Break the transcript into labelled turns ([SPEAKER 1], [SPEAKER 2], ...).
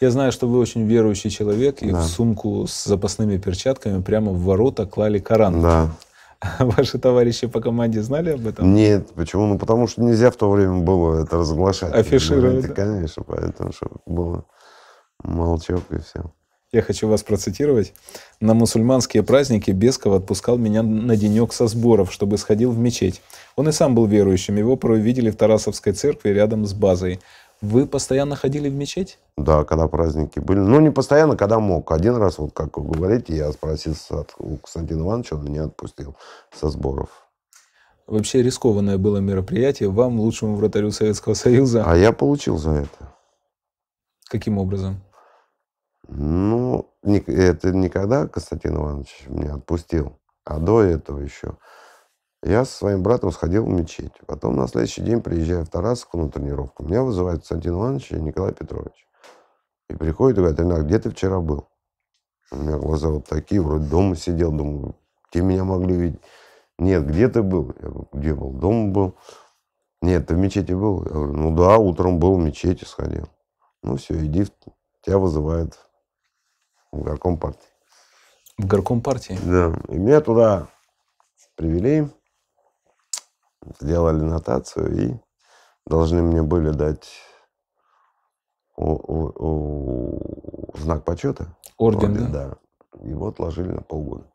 [SPEAKER 1] Я знаю, что вы очень верующий человек, и да. в сумку с запасными перчатками прямо в ворота клали
[SPEAKER 2] Коран. Да.
[SPEAKER 1] Ваши товарищи по команде знали об этом?
[SPEAKER 2] Нет, почему? Ну, потому что нельзя в то время было это разглашать. Афишировать. Да? Конечно, поэтому что было молчок и все.
[SPEAKER 1] Я хочу вас процитировать. «На мусульманские праздники Бесков отпускал меня на денек со сборов, чтобы сходил в мечеть. Он и сам был верующим. Его порой видели в Тарасовской церкви рядом с базой. Вы постоянно ходили в мечеть?
[SPEAKER 2] Да, когда праздники были. Ну, не постоянно, когда мог. Один раз, вот как вы говорите, я спросил у Константина Ивановича, он меня отпустил со сборов.
[SPEAKER 1] Вообще рискованное было мероприятие
[SPEAKER 2] вам, лучшему вратарю Советского Союза. А я получил за это. Каким образом? Ну, это никогда Константин Иванович меня отпустил, а до этого еще. Я со своим братом сходил в мечеть. Потом на следующий день приезжаю в Тарасовку на тренировку. Меня вызывают Константин Иванович и Николай Петрович. И приходит и говорит, Ренат, где ты вчера был? У меня глаза вот такие, вроде дома сидел, думаю, где меня могли видеть? Нет, где ты был? Я говорю, где был? Дома был. Нет, ты в мечети был? Я говорю, ну да, утром был, в мечети сходил. Ну все, иди, тебя вызывают в горком партии.
[SPEAKER 1] В горком партии?
[SPEAKER 2] Да. И меня туда привели сделали нотацию и должны мне были дать о, о, о, знак почета. Орден, вроде, да? да. Его отложили на полгода.